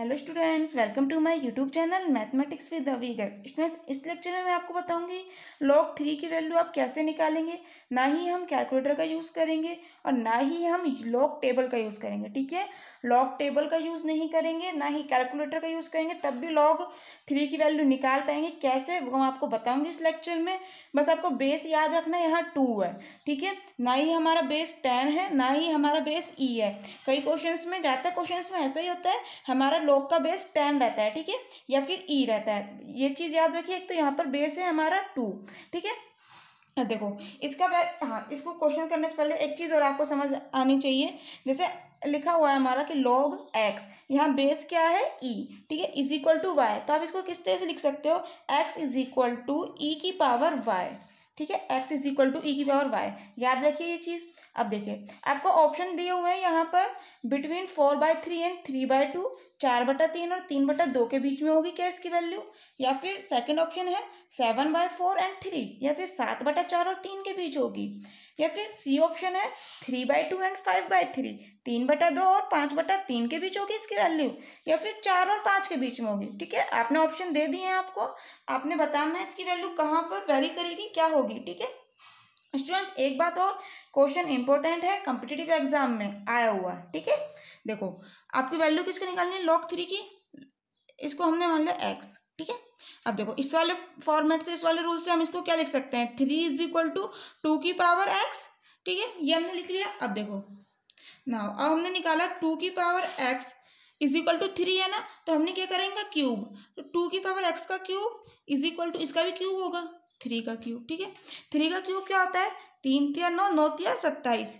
hello students welcome to my YouTube channel mathematics with Avigar students इस lecture में मैं आपको बताऊंगी लॉग थ्री की वैल्यू आप कैसे निकालेंगे ना ही हम कैलकुलेटर का यूज़ करेंगे और ना ही हम लॉग टेबल का यूज़ करेंगे ठीक है लॉग टेबल का यूज़ नहीं करेंगे ना ही कैलकुलेटर का यूज़ करेंगे तब भी लॉग थ्री की वैल्यू निकाल पाएंगे कैसे वो हम आपको बताऊँगी इस लेक्चर में बस आपको बेस याद रखना यहाँ टू है ठीक है ना ही हमारा बेस टेन है ना ही हमारा बेस ई e है कई क्वेश्चन में ज़्यादातर क्वेश्चन में ऐसा ही होता है हमारा लोग का बेस टेन रहता है ठीक है या फिर ई e रहता है ये चीज़ याद रखिए एक तो यहाँ पर बेस है हमारा टू ठीक है देखो इसका हाँ इसको क्वेश्चन करने से पहले एक चीज़ और आपको समझ आनी चाहिए जैसे लिखा हुआ है हमारा कि लॉग एक्स यहाँ बेस क्या है ई e, ठीक है इज इक्वल टू वाई तो आप इसको किस तरह से लिख सकते हो x is equal to e की पावर वाई ठीक है x is equal to e की पावर वाई याद रखिए ये चीज़ अब देखिए आपको ऑप्शन दिए हुए हैं यहाँ पर between four by three and three by two चार बटा तीन और तीन बटा दो के बीच में होगी क्या इसकी वैल्यू या फिर सेकंड ऑप्शन है seven by four and three या फिर सात बटा चार और तीन के बीच होगी या फिर सी ऑप्शन है three by two and five by three तीन बटा दो और पाँच बटा तीन के बीच होगी इसकी वैल्यू या फिर चार और पाँच के बीच में होगी ठीक है आपने ऑप्शन दे दिए हैं आपको आपने बताना है इसकी वैल्यू कहाँ पर वेरी करेगी क्या होगी ठीक है स्टूडेंट्स एक बात और क्वेश्चन इंपॉर्टेंट है कॉम्पिटेटिव एग्जाम में आया हुआ है ठीक है देखो आपकी वैल्यू किसकी निकालनी है लॉक थ्री की इसको हमने मान लिया एक्स ठीक है अब देखो इस वाले फॉर्मेट से इस वाले रूल से हम इसको क्या लिख सकते हैं three is equal to two की पावर एक्स ठीक है ये हमने लिख लिया अब देखो ना अब हमने निकाला टू की power x is equal to three है ना तो हमने क्या करेंगे क्यूब तो टू की पावर एक्स का क्यूब इज इक्वल टू इसका भी क्यूब होगा थ्री का क्यूब ठीक है थ्री का क्यूब क्या होता है तीन तिया नौ नौ तिया सत्ताईस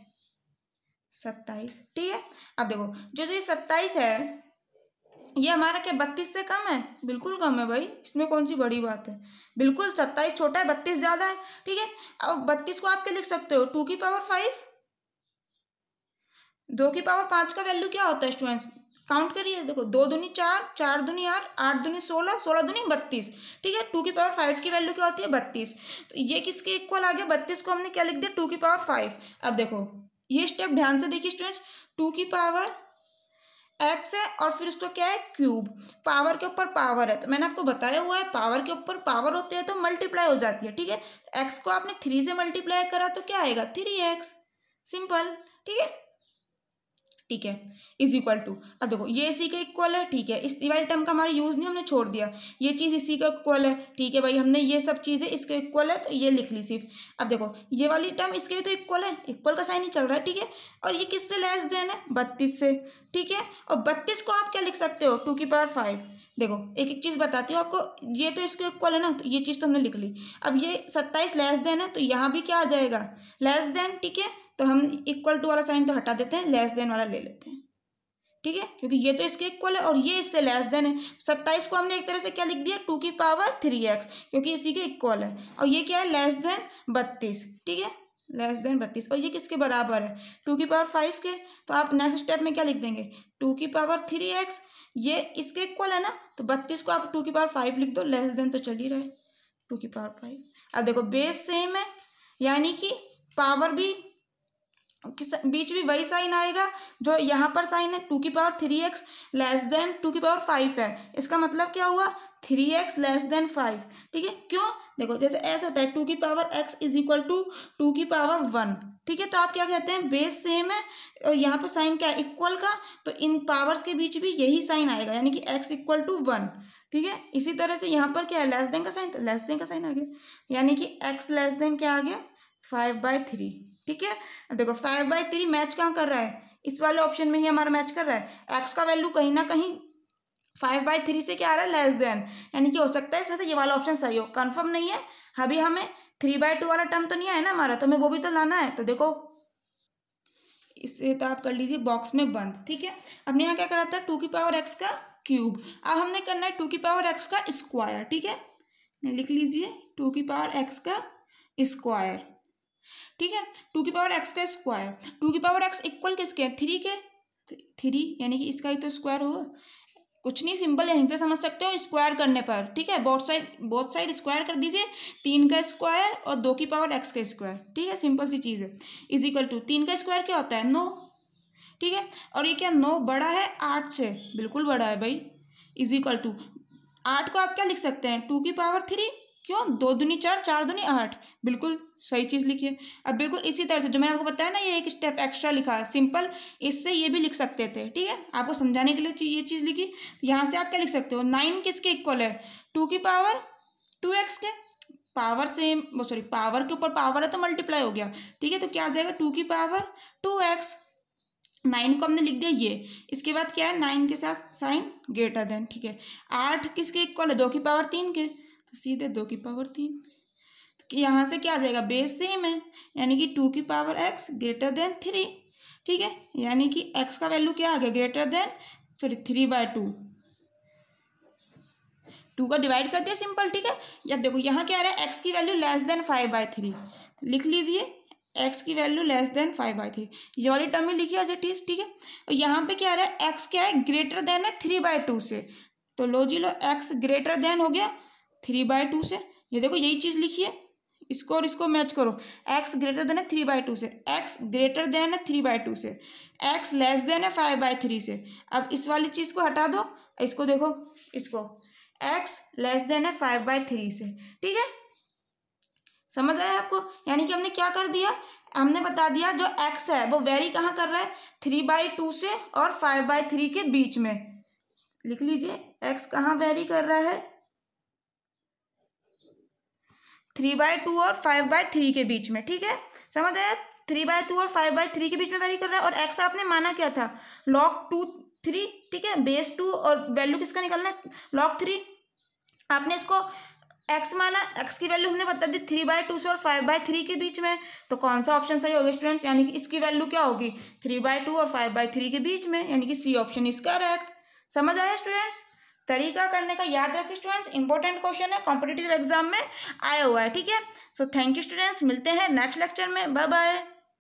सत्ताईस ठीक है अब देखो जो जो ये सत्ताईस है ये हमारा क्या बत्तीस से कम है बिल्कुल कम है भाई इसमें कौन सी बड़ी बात है बिल्कुल सत्ताईस छोटा है बत्तीस ज़्यादा है ठीक है अब बत्तीस को आप क्या लिख सकते हो टू की पावर फाइव दो की पावर पांच का वैल्यू क्या होता है स्टूडेंट्स काउंट करिए देखो दो दूनी चार चार दूनी आठ आठ दूनी सोलह सोलह दूनी बत्तीस ठीक है टू की पावर फाइव की वैल्यू क्या होती है बत्तीस तो ये किसके इक्वल आ गया बत्तीस को हमने क्या लिख दिया टू की पावर फाइव अब देखो ये स्टेप ध्यान से देखिए स्टूडेंट्स टू की पावर एक्स है और फिर उसको क्या है क्यूब पावर के ऊपर पावर है तो मैंने आपको बताया हुआ है पावर के ऊपर पावर होते हैं तो मल्टीप्लाई हो जाती है ठीक है एक्स को आपने थ्री से मल्टीप्लाई करा तो क्या आएगा थ्री एक्स सिंपल ठीक है ठीक है इज इक्वल टू अब देखो ये इसी का इक्वल है ठीक है इस वाली टर्म का हमारा यूज़ नहीं हमने छोड़ दिया ये चीज़ इसी का इक्वल है ठीक है भाई हमने ये सब चीज़ें इसके इक्वल है तो ये लिख ली सिर्फ अब देखो ये वाली टर्म इसके भी तो इक्वल है इक्वल का साइन ही चल रहा है ठीक है और ये किससे लेस देन है बत्तीस से ठीक है और बत्तीस को आप क्या लिख सकते हो टू की पावर फाइव देखो एक एक चीज़ बताती हूँ आपको ये तो इसके इक्वल है ना तो ये चीज़ तो हमने लिख ली अब ये सत्ताईस लेस देन है तो यहाँ भी क्या आ जाएगा लेस देन ठीक है तो हम इक्वल टू वाला साइन तो हटा देते हैं लेस देन वाला ले लेते हैं ठीक है क्योंकि ये तो इसके इक्वल है और ये इससे लेस देन है सत्ताईस को हमने एक तरह से क्या लिख दिया टू की पावर थ्री एक्स क्योंकि इसी के इक्वल है और ये क्या है लेस देन बत्तीस ठीक है लेस देन बत्तीस और ये किसके बराबर है टू की पावर फाइव के तो आप नेक्स्ट स्टेप में क्या लिख देंगे टू की पावर थ्री एक्स ये इसके इक्वल है ना तो बत्तीस को आप टू की पावर फाइव लिख दो लेस देन तो चल ही रहे टू की पावर फाइव अब देखो बेस सेम है यानी कि पावर भी बीच में वही साइन आएगा जो यहाँ पर साइन है टू की power three x less than two की पावर फाइव है इसका मतलब क्या हुआ three x less than five ठीक है क्यों देखो जैसे ऐसा होता है टू की power x is equal to two की पावर वन ठीक है तो आप क्या कहते हैं बेस सेम है और यहाँ पर साइन क्या है इक्वल का तो इन पावर्स के बीच भी यही साइन आएगा यानी कि एक्स इक्वल टू वन ठीक है इसी तरह से यहाँ पर क्या है लेस देन का साइन तो लेस देन का साइन आ गया यानी कि एक्स लेस देन क्या आ गया फाइव बाय थ्री ठीक है देखो फाइव बाय थ्री मैच कहाँ कर रहा है इस वाले ऑप्शन में ही हमारा मैच कर रहा है एक्स का वैल्यू कहीं ना कहीं फाइव बाई थ्री से क्या आ रहा है लेस देन यानी कि हो सकता है इसमें से ये वाला ऑप्शन सही हो कंफर्म नहीं है अभी हमें थ्री बाय टू वाला टर्म तो नहीं आया ना हमारा तो हमें वो भी तो लाना है तो देखो इसे तो आप कर लीजिए बॉक्स में बंद ठीक है हमने यहाँ क्या करा था टू की पावर एक्स का क्यूब अब हमने करना है टू की पावर एक्स का स्क्वायर ठीक है लिख लीजिए टू की पावर एक्स का स्क्वायर ठीक है टू की पावर एक्स का स्क्वायर टू की पावर एक्स इक्वल किसके हैं थ्री के थ्री यानी कि इसका ही तो स्क्वायर होगा कुछ नहीं सिंपल यहीं से समझ सकते हो स्क्वायर करने पर ठीक है both side both side square कर दीजिए तीन का स्क्वायर और दो की पावर एक्स का स्क्वायर ठीक है सिंपल सी चीज़ है इज इक्वल टू तीन का स्क्वायर क्या होता है नो ठीक है और ये क्या नो बड़ा है आठ से बिल्कुल बड़ा है भाई इज इक्वल टू आठ को आप क्या लिख सकते हैं टू की पावर थ्री क्यों दो दुनी चार चार दुनी आठ बिल्कुल सही चीज़ लिखी है अब बिल्कुल इसी तरह से जो मैंने आपको बताया ना ये एक स्टेप एक्स्ट्रा लिखा है सिंपल इससे ये भी लिख सकते थे ठीक है आपको समझाने के लिए ये चीज़ लिखी यहाँ से आप क्या लिख सकते हो नाइन किसके इक्वल है टू की पावर टू एक्स के पावर वो सॉरी पावर के ऊपर पावर है तो मल्टीप्लाई हो गया ठीक है तो क्या आ जाएगा टू की पावर टू एक्स नाइन को हमने लिख दिया ये इसके बाद क्या है नाइन के साथ साइन ग्रेटर देन ठीक है आठ किसके इक्वल है दो की पावर तीन के तो सीधे दो की पावर तीन तो यहाँ से क्या आ जाएगा बेस सेम है यानी कि टू की power x greater than three ठीक है यानी कि एक्स का वैल्यू क्या आ गया greater than sorry three by two two का डिवाइड कर दिया सिंपल ठीक है या देखो यहाँ क्या आ रहा है एक्स की value less than five by three लिख लीजिए एक्स की value less than five by three ये वाली टर्म में लिखी आज इट ठीक है और यहाँ पे क्या आ रहा है एक्स क्या है ग्रेटर देन है थ्री बाय टू से तो लो जी लो एक्स ग्रेटर देन हो गया थ्री बाय टू से ये देखो यही चीज़ लिखी है इसको और इसको मैच करो एक्स ग्रेटर देन है थ्री बाय टू से एक्स ग्रेटर देन है थ्री बाय टू से एक्स लेस देन है फाइव बाय थ्री से अब इस वाली चीज़ को हटा दो इसको देखो इसको एक्स लेस देन है फाइव बाय थ्री से ठीक है समझ आया आपको यानी कि हमने क्या कर दिया हमने बता दिया जो एक्स है वो वेरी कहाँ कर रहा है थ्री बाई टू से और फाइव बाई थ्री के बीच में लिख लीजिए एक्स कहाँ वेरी कर रहा है थ्री बाय टू और फाइव बाय थ्री के बीच में ठीक है समझ आया थ्री बाय टू और फाइव बाय थ्री के बीच में वेरी कर रहा है और एक्स आपने माना क्या था लॉक टू थ्री ठीक है बेस टू और वैल्यू किसका निकलना है लॉक थ्री आपने इसको एक्स माना एक्स की वैल्यू हमने बता दी थ्री बाय टू से और फाइव बाय थ्री के बीच में तो कौन सा ऑप्शन सही होगा स्टूडेंट्स यानी कि इसकी वैल्यू क्या होगी थ्री बाय टू और फाइव बाय थ्री के बीच में यानी कि सी ऑप्शन इसका करेक्ट समझ आया स्टूडेंट्स तरीका करने का याद रखें स्टूडेंट्स इंपॉर्टेंट क्वेश्चन है कॉम्पिटेटिव एग्जाम में आया हुआ है ठीक है सो थैंक यू स्टूडेंट्स मिलते हैं नेक्स्ट लेक्चर में बाय बाय